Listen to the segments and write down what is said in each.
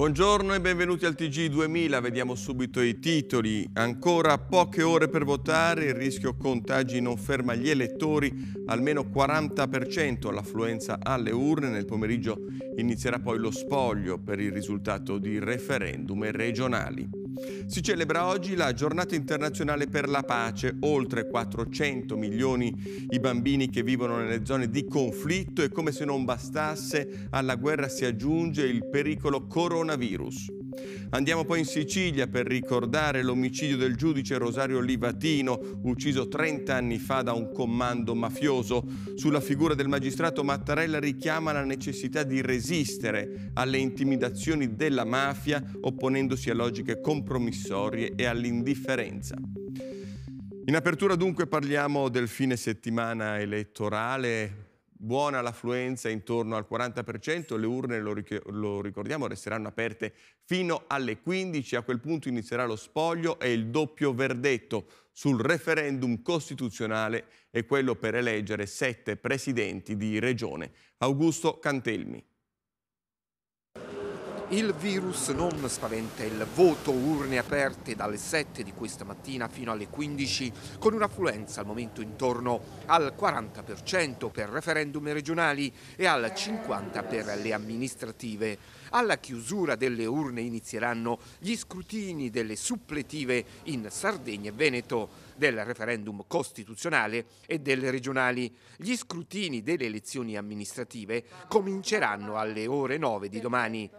Buongiorno e benvenuti al TG2000, vediamo subito i titoli. Ancora poche ore per votare, il rischio contagi non ferma gli elettori, almeno 40% l'affluenza alle urne, nel pomeriggio inizierà poi lo spoglio per il risultato di referendum regionali. Si celebra oggi la giornata internazionale per la pace, oltre 400 milioni i bambini che vivono nelle zone di conflitto e come se non bastasse alla guerra si aggiunge il pericolo coronavirus. Andiamo poi in Sicilia per ricordare l'omicidio del giudice Rosario Livatino, ucciso 30 anni fa da un comando mafioso. Sulla figura del magistrato Mattarella richiama la necessità di resistere alle intimidazioni della mafia, opponendosi a logiche compromissorie e all'indifferenza. In apertura dunque parliamo del fine settimana elettorale, buona l'affluenza intorno al 40%, le urne, lo, ric lo ricordiamo, resteranno aperte fino alle 15, a quel punto inizierà lo spoglio e il doppio verdetto sul referendum costituzionale e quello per eleggere sette presidenti di regione. Augusto Cantelmi. Il virus non spaventa il voto, urne aperte dalle 7 di questa mattina fino alle 15, con un'affluenza al momento intorno al 40% per referendum regionali e al 50% per le amministrative. Alla chiusura delle urne inizieranno gli scrutini delle suppletive in Sardegna e Veneto, del referendum costituzionale e delle regionali. Gli scrutini delle elezioni amministrative cominceranno alle ore 9 di domani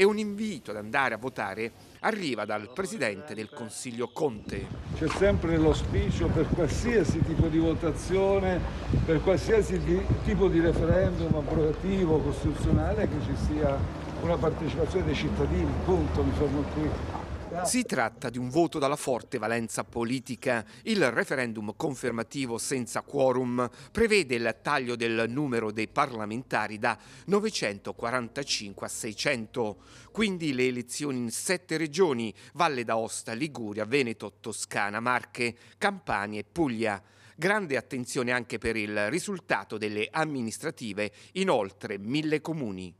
e un invito ad andare a votare arriva dal Presidente del Consiglio Conte. C'è sempre l'auspicio per qualsiasi tipo di votazione, per qualsiasi tipo di referendum abrogativo, costituzionale, che ci sia una partecipazione dei cittadini, punto, mi fermo qui. Si tratta di un voto dalla forte valenza politica. Il referendum confermativo senza quorum prevede il taglio del numero dei parlamentari da 945 a 600. Quindi le elezioni in sette regioni, Valle d'Aosta, Liguria, Veneto, Toscana, Marche, Campania e Puglia. Grande attenzione anche per il risultato delle amministrative, in oltre mille comuni.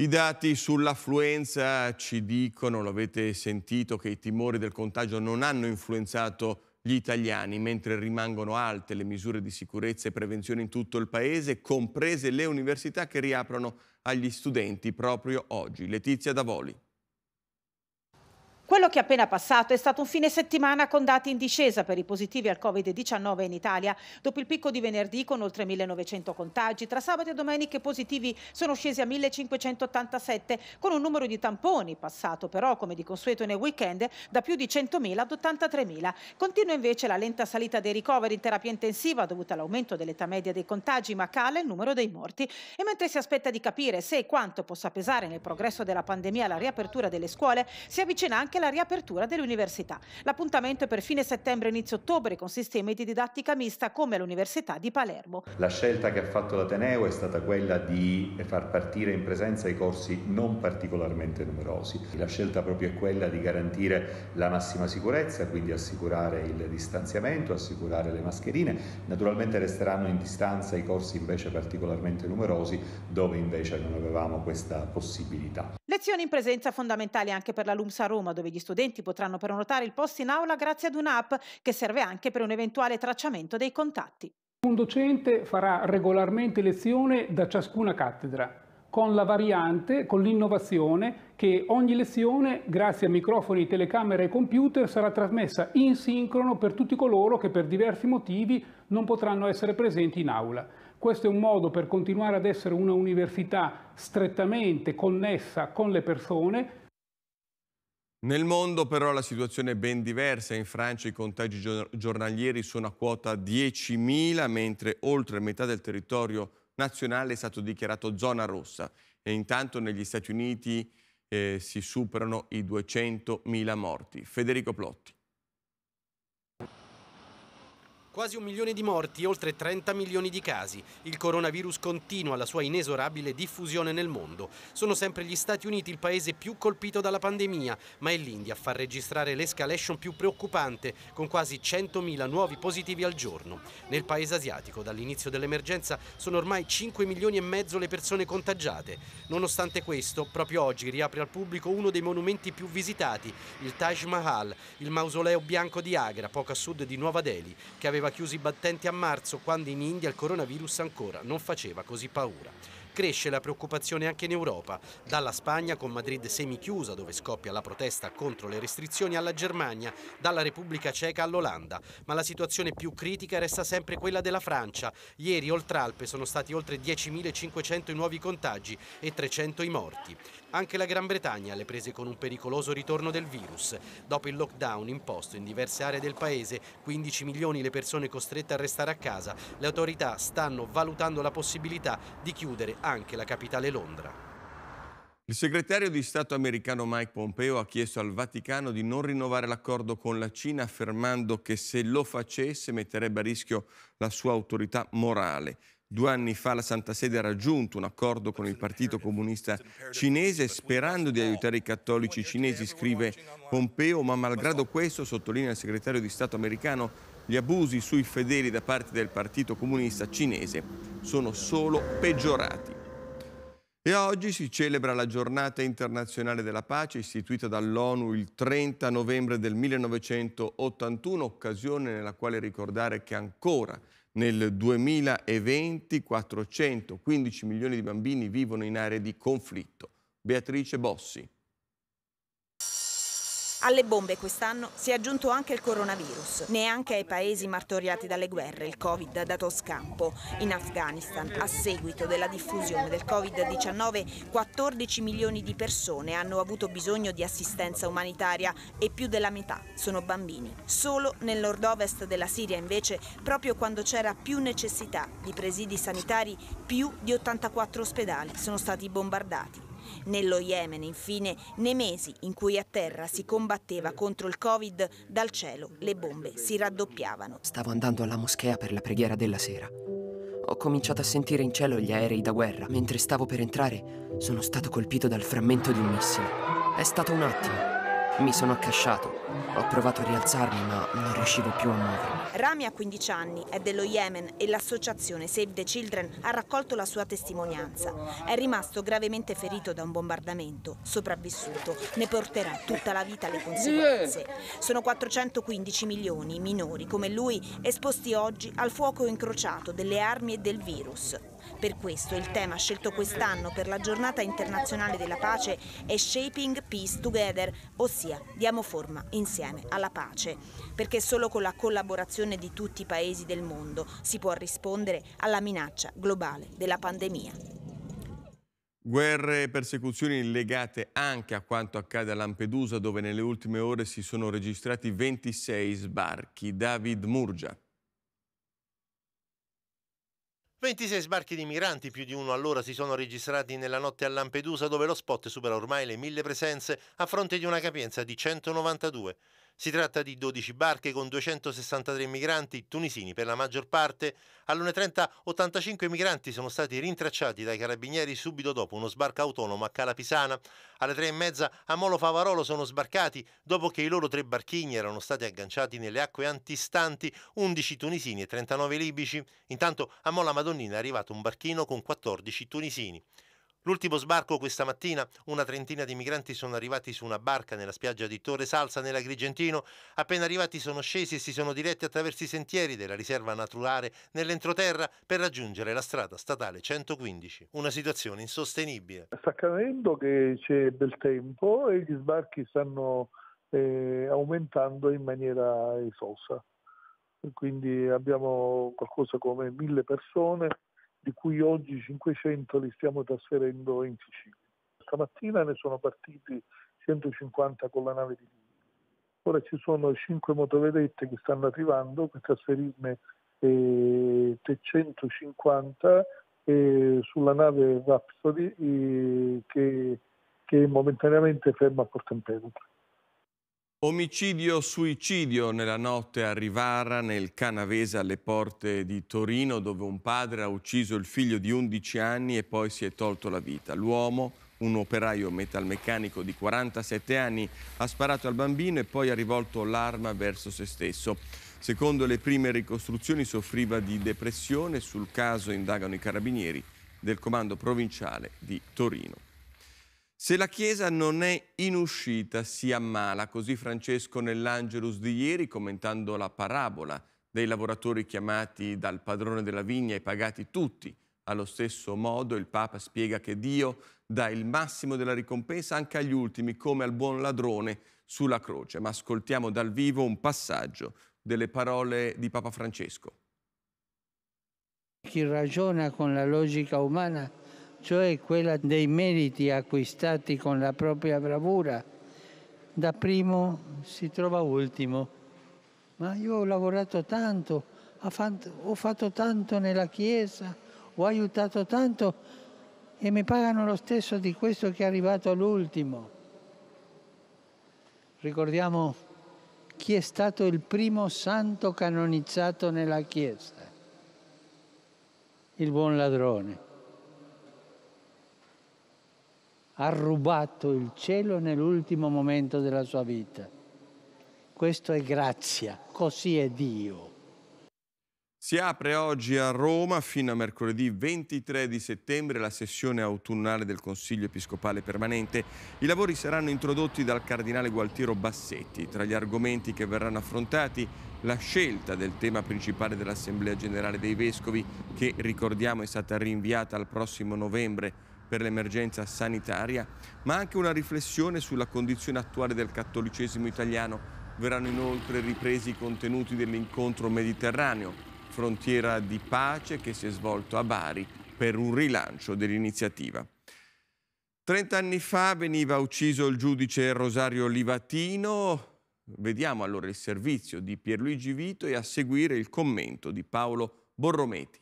I dati sull'affluenza ci dicono, lo avete sentito, che i timori del contagio non hanno influenzato gli italiani, mentre rimangono alte le misure di sicurezza e prevenzione in tutto il paese, comprese le università che riaprono agli studenti proprio oggi. Letizia Davoli. Quello che è appena passato è stato un fine settimana con dati in discesa per i positivi al Covid-19 in Italia, dopo il picco di venerdì con oltre 1900 contagi. Tra sabato e domenica i positivi sono scesi a 1587 con un numero di tamponi passato però, come di consueto nei weekend, da più di 100.000 ad 83.000. Continua invece la lenta salita dei ricoveri in terapia intensiva dovuta all'aumento dell'età media dei contagi, ma cala il numero dei morti. E mentre si aspetta di capire se e quanto possa pesare nel progresso della pandemia la riapertura delle scuole, si avvicina anche la riapertura delle università. L'appuntamento è per fine settembre-inizio ottobre con sistemi di didattica mista come l'Università di Palermo. La scelta che ha fatto l'Ateneo è stata quella di far partire in presenza i corsi non particolarmente numerosi. La scelta proprio è quella di garantire la massima sicurezza, quindi assicurare il distanziamento, assicurare le mascherine. Naturalmente resteranno in distanza i corsi invece particolarmente numerosi dove invece non avevamo questa possibilità. Lezioni in presenza fondamentali anche per la LUMSA Roma dove gli studenti potranno prenotare il posto in aula grazie ad un'app che serve anche per un eventuale tracciamento dei contatti. Un docente farà regolarmente lezione da ciascuna cattedra con la variante, con l'innovazione che ogni lezione, grazie a microfoni, telecamere e computer, sarà trasmessa in sincrono per tutti coloro che per diversi motivi non potranno essere presenti in aula. Questo è un modo per continuare ad essere una università strettamente connessa con le persone, nel mondo però la situazione è ben diversa, in Francia i contagi giornalieri sono a quota 10.000, mentre oltre metà del territorio nazionale è stato dichiarato zona rossa e intanto negli Stati Uniti eh, si superano i 200.000 morti. Federico Plotti. Quasi un milione di morti, oltre 30 milioni di casi. Il coronavirus continua la sua inesorabile diffusione nel mondo. Sono sempre gli Stati Uniti il paese più colpito dalla pandemia, ma è l'India a far registrare l'escalation più preoccupante, con quasi 100.000 nuovi positivi al giorno. Nel paese asiatico, dall'inizio dell'emergenza, sono ormai 5 milioni e mezzo le persone contagiate. Nonostante questo, proprio oggi riapre al pubblico uno dei monumenti più visitati, il Taj Mahal, il mausoleo bianco di Agra, poco a sud di Nuova Delhi, che aveva chiuso i battenti a marzo, quando in India il coronavirus ancora non faceva così paura. Cresce la preoccupazione anche in Europa, dalla Spagna con Madrid semichiusa dove scoppia la protesta contro le restrizioni alla Germania, dalla Repubblica Ceca all'Olanda, ma la situazione più critica resta sempre quella della Francia. Ieri oltre Alpe sono stati oltre 10.500 i nuovi contagi e 300 i morti. Anche la Gran Bretagna le prese con un pericoloso ritorno del virus. Dopo il lockdown imposto in diverse aree del paese, 15 milioni le persone costrette a restare a casa, le autorità stanno valutando la possibilità di chiudere anche la capitale Londra. Il segretario di Stato americano Mike Pompeo ha chiesto al Vaticano di non rinnovare l'accordo con la Cina affermando che se lo facesse metterebbe a rischio la sua autorità morale. Due anni fa la Santa Sede ha raggiunto un accordo con il Partito Comunista Cinese sperando di aiutare i cattolici cinesi, scrive Pompeo, ma malgrado questo, sottolinea il segretario di Stato americano, gli abusi sui fedeli da parte del Partito Comunista Cinese sono solo peggiorati. E oggi si celebra la giornata internazionale della pace istituita dall'ONU il 30 novembre del 1981, occasione nella quale ricordare che ancora nel 2020 415 milioni di bambini vivono in aree di conflitto. Beatrice Bossi. Alle bombe quest'anno si è aggiunto anche il coronavirus. Neanche ai paesi martoriati dalle guerre il Covid ha dato scampo. In Afghanistan, a seguito della diffusione del Covid-19, 14 milioni di persone hanno avuto bisogno di assistenza umanitaria e più della metà sono bambini. Solo nel nord-ovest della Siria, invece, proprio quando c'era più necessità di presidi sanitari, più di 84 ospedali sono stati bombardati. Nello Yemen, infine, nei mesi in cui a terra si combatteva contro il Covid, dal cielo le bombe si raddoppiavano. Stavo andando alla moschea per la preghiera della sera. Ho cominciato a sentire in cielo gli aerei da guerra. Mentre stavo per entrare, sono stato colpito dal frammento di un missile. È stato un attimo. Mi sono accasciato. Ho provato a rialzarmi, ma non riuscivo più a muovermi. Rami ha 15 anni, è dello Yemen e l'associazione Save the Children ha raccolto la sua testimonianza. È rimasto gravemente ferito da un bombardamento, sopravvissuto, ne porterà tutta la vita le conseguenze. Sono 415 milioni minori come lui esposti oggi al fuoco incrociato delle armi e del virus. Per questo il tema scelto quest'anno per la giornata internazionale della pace è Shaping Peace Together, ossia diamo forma insieme alla pace, perché solo con la collaborazione di tutti i paesi del mondo si può rispondere alla minaccia globale della pandemia. Guerre e persecuzioni legate anche a quanto accade a Lampedusa, dove nelle ultime ore si sono registrati 26 sbarchi. David Murgia. 26 sbarchi di migranti, più di uno all'ora, si sono registrati nella notte a Lampedusa, dove lo spot supera ormai le mille presenze, a fronte di una capienza di 192. Si tratta di 12 barche con 263 migranti tunisini, per la maggior parte. All'1.30 85 migranti sono stati rintracciati dai carabinieri subito dopo uno sbarco autonomo a Calapisana. Alle 3.30 a Molo Favarolo sono sbarcati dopo che i loro tre barchini erano stati agganciati nelle acque antistanti, 11 tunisini e 39 libici. Intanto a Mola Madonnina è arrivato un barchino con 14 tunisini. L'ultimo sbarco questa mattina, una trentina di migranti sono arrivati su una barca nella spiaggia di Torre Salsa nell'Agrigentino. Appena arrivati sono scesi e si sono diretti attraverso i sentieri della riserva naturale nell'entroterra per raggiungere la strada statale 115. Una situazione insostenibile. Sta accadendo che c'è bel tempo e gli sbarchi stanno eh, aumentando in maniera esosa. Quindi abbiamo qualcosa come mille persone di cui oggi 500 li stiamo trasferendo in Sicilia. Stamattina ne sono partiti 150 con la nave di Libia. Ora ci sono 5 motovedette che stanno arrivando per trasferirne eh, 350 eh, sulla nave Rhapsody eh, che, che momentaneamente ferma a Porto Empedocle. Omicidio-suicidio nella notte a Rivara, nel Canavese, alle porte di Torino, dove un padre ha ucciso il figlio di 11 anni e poi si è tolto la vita. L'uomo, un operaio metalmeccanico di 47 anni, ha sparato al bambino e poi ha rivolto l'arma verso se stesso. Secondo le prime ricostruzioni soffriva di depressione, sul caso indagano i carabinieri del comando provinciale di Torino. Se la Chiesa non è in uscita, si ammala, così Francesco nell'Angelus di ieri commentando la parabola dei lavoratori chiamati dal padrone della vigna e pagati tutti. Allo stesso modo il Papa spiega che Dio dà il massimo della ricompensa anche agli ultimi, come al buon ladrone sulla croce. Ma ascoltiamo dal vivo un passaggio delle parole di Papa Francesco. Chi ragiona con la logica umana cioè quella dei meriti acquistati con la propria bravura, da primo si trova ultimo. Ma io ho lavorato tanto, ho fatto tanto nella Chiesa, ho aiutato tanto e mi pagano lo stesso di questo che è arrivato all'ultimo. Ricordiamo chi è stato il primo santo canonizzato nella Chiesa, il buon ladrone. ha rubato il cielo nell'ultimo momento della sua vita. Questo è grazia, così è Dio. Si apre oggi a Roma fino a mercoledì 23 di settembre la sessione autunnale del Consiglio Episcopale Permanente. I lavori saranno introdotti dal Cardinale Gualtiero Bassetti. Tra gli argomenti che verranno affrontati la scelta del tema principale dell'Assemblea Generale dei Vescovi che ricordiamo è stata rinviata al prossimo novembre per l'emergenza sanitaria, ma anche una riflessione sulla condizione attuale del cattolicesimo italiano. Verranno inoltre ripresi i contenuti dell'incontro mediterraneo, frontiera di pace che si è svolto a Bari per un rilancio dell'iniziativa. Trent'anni fa veniva ucciso il giudice Rosario Livatino. Vediamo allora il servizio di Pierluigi Vito e a seguire il commento di Paolo Borrometi.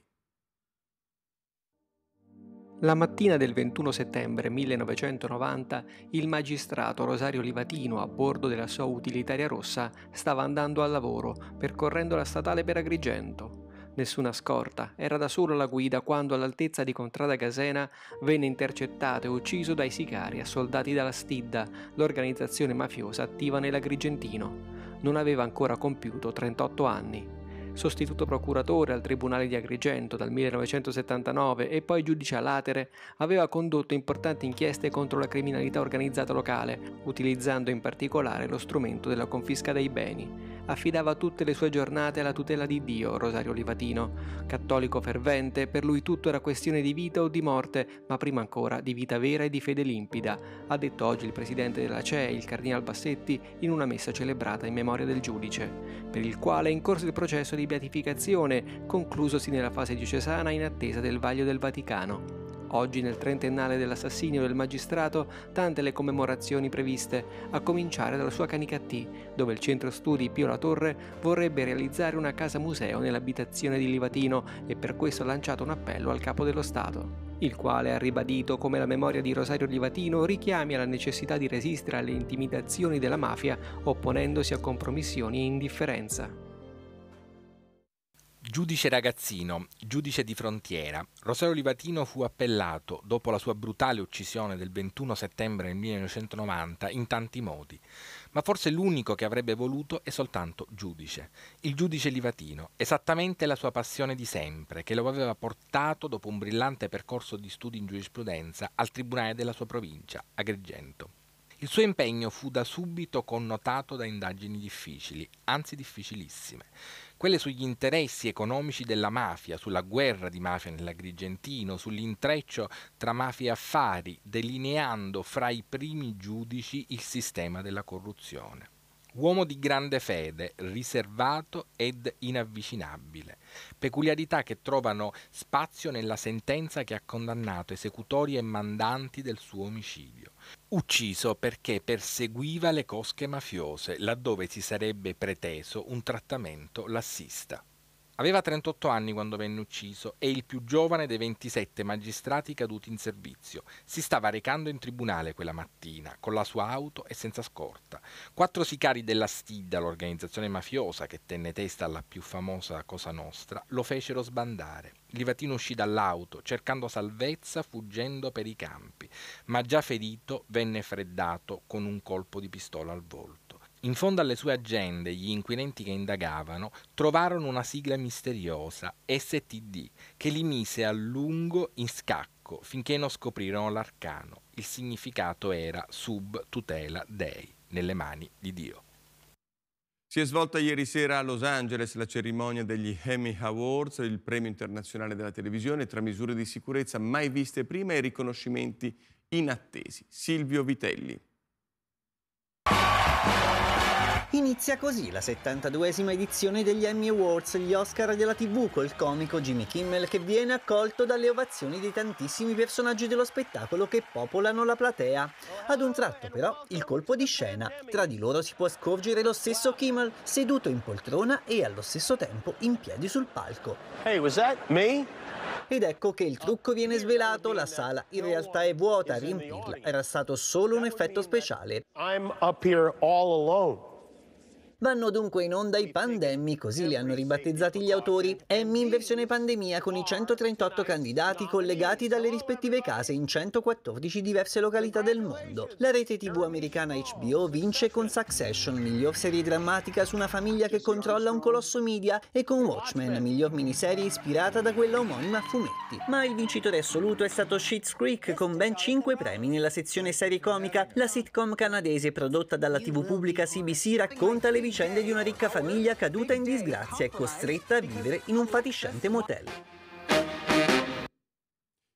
La mattina del 21 settembre 1990 il magistrato Rosario Livatino a bordo della sua utilitaria rossa stava andando al lavoro percorrendo la statale per Agrigento. Nessuna scorta, era da solo alla guida quando all'altezza di Contrada Casena venne intercettato e ucciso dai sicari assoldati dalla Stidda, l'organizzazione mafiosa attiva nell'Agrigentino. Non aveva ancora compiuto 38 anni sostituto procuratore al Tribunale di Agrigento dal 1979 e poi giudice a Latere, aveva condotto importanti inchieste contro la criminalità organizzata locale, utilizzando in particolare lo strumento della confisca dei beni. Affidava tutte le sue giornate alla tutela di Dio, Rosario Livatino. Cattolico fervente, per lui tutto era questione di vita o di morte, ma prima ancora di vita vera e di fede limpida, ha detto oggi il presidente della CEI, il cardinal Bassetti, in una messa celebrata in memoria del giudice, per il quale è in corso il processo di beatificazione, conclusosi nella fase diocesana in attesa del vaglio del Vaticano. Oggi, nel trentennale dell'assassinio del magistrato, tante le commemorazioni previste, a cominciare dalla sua Canicattì, dove il centro studi Pio La Torre vorrebbe realizzare una casa museo nell'abitazione di Livatino e per questo ha lanciato un appello al capo dello Stato il quale ha ribadito come la memoria di Rosario Livatino richiami alla necessità di resistere alle intimidazioni della mafia opponendosi a compromissioni e indifferenza. Giudice ragazzino, giudice di frontiera, Rosario Livatino fu appellato dopo la sua brutale uccisione del 21 settembre 1990 in tanti modi, ma forse l'unico che avrebbe voluto è soltanto giudice, il giudice Livatino, esattamente la sua passione di sempre, che lo aveva portato dopo un brillante percorso di studi in giurisprudenza al tribunale della sua provincia, Agrigento. Il suo impegno fu da subito connotato da indagini difficili, anzi difficilissime quelle sugli interessi economici della mafia, sulla guerra di mafia nell'Agrigentino, sull'intreccio tra mafia e affari, delineando fra i primi giudici il sistema della corruzione. Uomo di grande fede, riservato ed inavvicinabile, peculiarità che trovano spazio nella sentenza che ha condannato esecutori e mandanti del suo omicidio ucciso perché perseguiva le cosche mafiose, laddove si sarebbe preteso un trattamento lassista. Aveva 38 anni quando venne ucciso e il più giovane dei 27 magistrati caduti in servizio. Si stava recando in tribunale quella mattina, con la sua auto e senza scorta. Quattro sicari della Stida, l'organizzazione mafiosa che tenne testa alla più famosa Cosa Nostra, lo fecero sbandare. Livatino uscì dall'auto, cercando salvezza, fuggendo per i campi, ma già ferito venne freddato con un colpo di pistola al volto. In fondo alle sue agende, gli inquirenti che indagavano trovarono una sigla misteriosa, STD, che li mise a lungo in scacco finché non scoprirono l'arcano. Il significato era sub tutela dei, nelle mani di Dio. Si è svolta ieri sera a Los Angeles la cerimonia degli Emmy Awards, il premio internazionale della televisione, tra misure di sicurezza mai viste prima e riconoscimenti inattesi. Silvio Vitelli. Inizia così la 72esima edizione degli Emmy Awards, gli Oscar della TV, col comico Jimmy Kimmel che viene accolto dalle ovazioni di tantissimi personaggi dello spettacolo che popolano la platea. Ad un tratto però il colpo di scena. Tra di loro si può scorgere lo stesso Kimmel seduto in poltrona e allo stesso tempo in piedi sul palco. Hey, was that me? Ed ecco che il trucco viene svelato, la sala in realtà è vuota, riempirla era stato solo un effetto speciale. I'm up here all alone. Vanno dunque in onda i pandemmi, così li hanno ribattezzati gli autori, Emmy in versione pandemia con i 138 candidati collegati dalle rispettive case in 114 diverse località del mondo. La rete tv americana HBO vince con Succession, miglior serie drammatica su una famiglia che controlla un colosso media, e con Watchmen, miglior miniserie ispirata da quella omonima a fumetti. Ma il vincitore assoluto è stato Schitt's Creek con ben 5 premi nella sezione serie comica. La sitcom canadese prodotta dalla tv pubblica CBC racconta le vicende vicende di una ricca famiglia caduta in disgrazia e costretta a vivere in un fatiscente motel.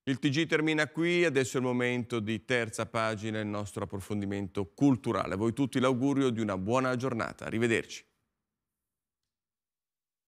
Il TG termina qui, adesso è il momento di terza pagina, il nostro approfondimento culturale. A voi tutti l'augurio di una buona giornata. Arrivederci.